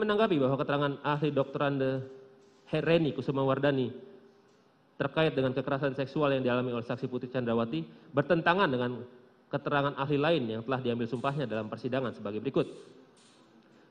menanggapi bahwa keterangan ahli dokter Anda hereni Wardani terkait dengan kekerasan seksual yang dialami oleh saksi putri candrawati bertentangan dengan keterangan ahli lain yang telah diambil sumpahnya dalam persidangan sebagai berikut.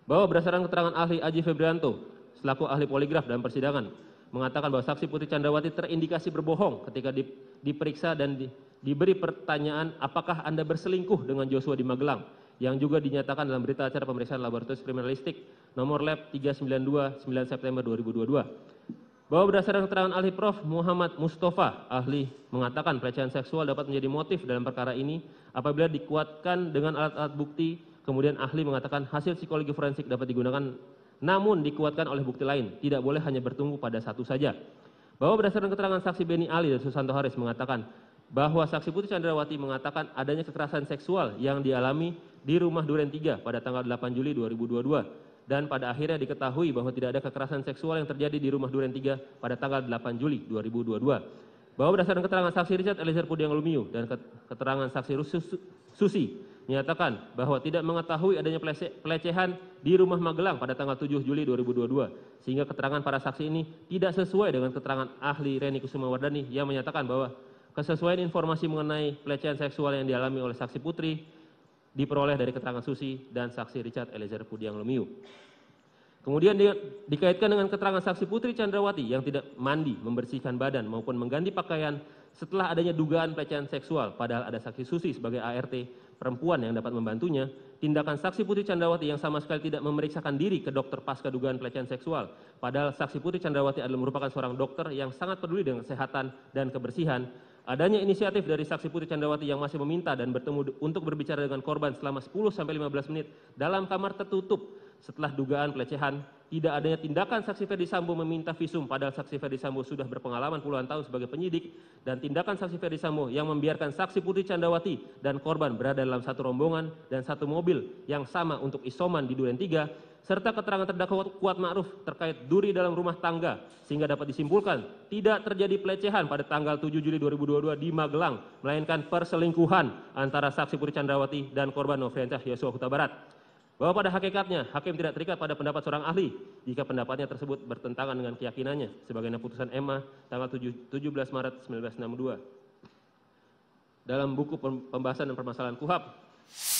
Bahwa berdasarkan keterangan ahli Aji Febrianto, selaku ahli poligraf dalam persidangan, mengatakan bahwa saksi Putri Candrawati terindikasi berbohong ketika diperiksa dan diberi pertanyaan apakah Anda berselingkuh dengan Joshua di Magelang yang juga dinyatakan dalam berita acara pemeriksaan laboratorium kriminalistik nomor lab 392 9 September 2022 bahwa berdasarkan keterangan ahli Prof. Muhammad Mustafa, ahli mengatakan pelecehan seksual dapat menjadi motif dalam perkara ini apabila dikuatkan dengan alat-alat bukti, kemudian ahli mengatakan hasil psikologi forensik dapat digunakan namun dikuatkan oleh bukti lain, tidak boleh hanya bertumbuh pada satu saja. Bahwa berdasarkan keterangan saksi Beni Ali dan Susanto Haris mengatakan bahwa saksi Putri Chandrawati mengatakan adanya kekerasan seksual yang dialami di rumah duren tiga pada tanggal 8 juli 2022 dan pada akhirnya diketahui bahwa tidak ada kekerasan seksual yang terjadi di rumah duren tiga pada tanggal 8 juli 2022 bahwa berdasarkan keterangan saksi Richard Eliezer Pudiang Lumiu dan keterangan saksi Susi menyatakan bahwa tidak mengetahui adanya pelecehan di rumah Magelang pada tanggal 7 Juli 2022 sehingga keterangan para saksi ini tidak sesuai dengan keterangan ahli Reni Kusuma Wardani yang menyatakan bahwa kesesuaian informasi mengenai pelecehan seksual yang dialami oleh saksi Putri diperoleh dari keterangan Susi dan saksi Richard Eliezer Pudiang Lumiu. Kemudian di, dikaitkan dengan keterangan saksi Putri Chandrawati yang tidak mandi, membersihkan badan maupun mengganti pakaian setelah adanya dugaan pelecehan seksual padahal ada saksi Susi sebagai ART perempuan yang dapat membantunya, tindakan saksi Putri Chandrawati yang sama sekali tidak memeriksakan diri ke dokter pasca dugaan pelecehan seksual, padahal saksi Putri Chandrawati adalah merupakan seorang dokter yang sangat peduli dengan kesehatan dan kebersihan adanya inisiatif dari saksi putri candrawati yang masih meminta dan bertemu untuk berbicara dengan korban selama 10 sampai lima menit dalam kamar tertutup setelah dugaan pelecehan tidak adanya tindakan saksi ferdi sambo meminta visum padahal saksi ferdi sambo sudah berpengalaman puluhan tahun sebagai penyidik dan tindakan saksi ferdi sambo yang membiarkan saksi putri candrawati dan korban berada dalam satu rombongan dan satu mobil yang sama untuk isoman di duren tiga serta keterangan terdakwa kuat ma'ruf terkait duri dalam rumah tangga sehingga dapat disimpulkan tidak terjadi pelecehan pada tanggal 7 Juli 2022 di Magelang melainkan perselingkuhan antara saksi putri candrawati dan korban Nofriansah Yosua Huta Barat bahwa pada hakikatnya hakim tidak terikat pada pendapat seorang ahli jika pendapatnya tersebut bertentangan dengan keyakinannya sebagaimana putusan EMA tanggal 17 Maret 1962 dalam buku pembahasan dan permasalahan KUHAP